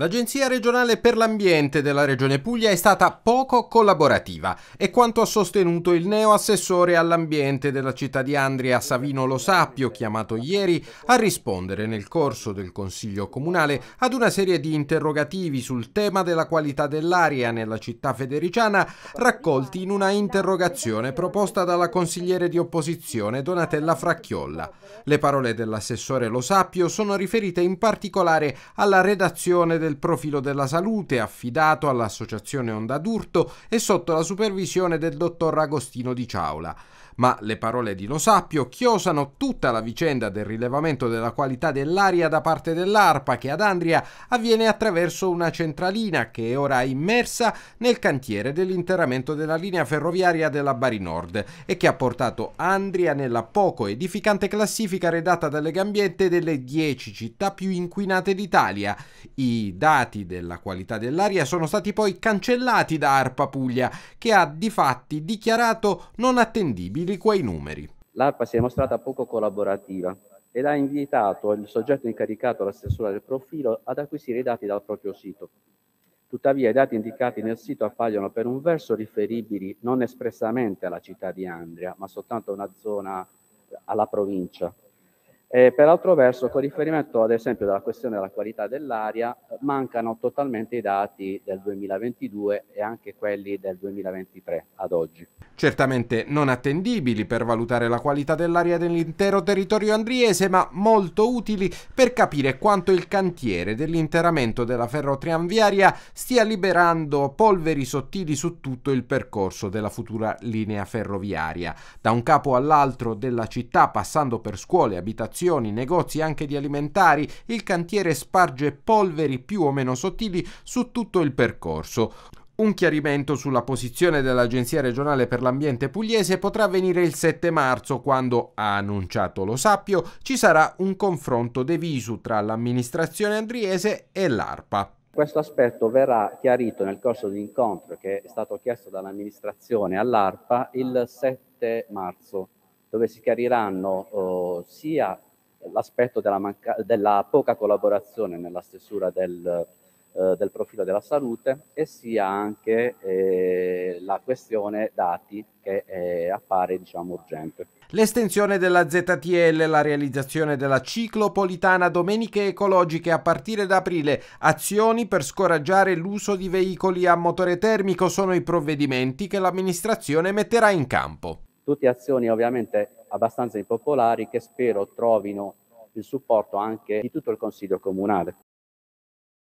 L'Agenzia regionale per l'ambiente della Regione Puglia è stata poco collaborativa, e quanto ha sostenuto il neo assessore all'ambiente della città di Andria Savino Lo Sappio, chiamato ieri a rispondere nel corso del Consiglio Comunale ad una serie di interrogativi sul tema della qualità dell'aria nella città federiciana, raccolti in una interrogazione proposta dalla consigliere di opposizione Donatella Fracchiolla. Le parole dell'assessore Lo Sappio sono riferite in particolare alla redazione del del profilo della salute affidato all'Associazione Onda d'Urto e sotto la supervisione del dottor Agostino Di Ciaula. Ma le parole di Lo Sappio chiosano tutta la vicenda del rilevamento della qualità dell'aria da parte dell'ARPA che ad Andria avviene attraverso una centralina che è ora immersa nel cantiere dell'interramento della linea ferroviaria della Bari Nord e che ha portato Andria nella poco edificante classifica redatta dalle Legambiente delle 10 città più inquinate d'Italia, i dati della qualità dell'aria sono stati poi cancellati da ARPA Puglia, che ha di fatti dichiarato non attendibili quei numeri. L'ARPA si è mostrata poco collaborativa ed ha invitato il soggetto incaricato alla stesura del profilo ad acquisire i dati dal proprio sito. Tuttavia i dati indicati nel sito appaiono per un verso riferibili non espressamente alla città di Andria, ma soltanto a una zona alla provincia, e eh, per altro verso, con riferimento ad esempio alla questione della qualità dell'aria, mancano totalmente i dati del 2022 e anche quelli del 2023 ad oggi. Certamente non attendibili per valutare la qualità dell'aria dell'intero territorio andriese, ma molto utili per capire quanto il cantiere dell'interamento della ferrotrianviaria stia liberando polveri sottili su tutto il percorso della futura linea ferroviaria. Da un capo all'altro della città, passando per scuole, abitazioni, ristorazioni, negozi anche di alimentari, il cantiere sparge polveri più o meno sottili su tutto il percorso. Un chiarimento sulla posizione dell'Agenzia regionale per l'ambiente pugliese potrà avvenire il 7 marzo quando, ha annunciato lo Sappio, ci sarà un confronto deviso tra l'amministrazione andriese e l'ARPA. Questo aspetto verrà chiarito nel corso dell'incontro che è stato chiesto dall'amministrazione all'ARPA il 7 marzo, dove si chiariranno eh, sia l'aspetto della, manca- della, poca collaborazione nella stesura del, eh, del, profilo della salute e sia anche eh, la questione dati che eh, appare diciamo, urgente. L'estensione della ZTL, la realizzazione della ciclopolitana Domeniche Ecologiche a partire da aprile, azioni per scoraggiare l'uso di veicoli a motore termico sono i provvedimenti che l'amministrazione metterà in campo. Tutte azioni ovviamente abbastanza impopolari che spero trovino il supporto anche di tutto il Consiglio Comunale.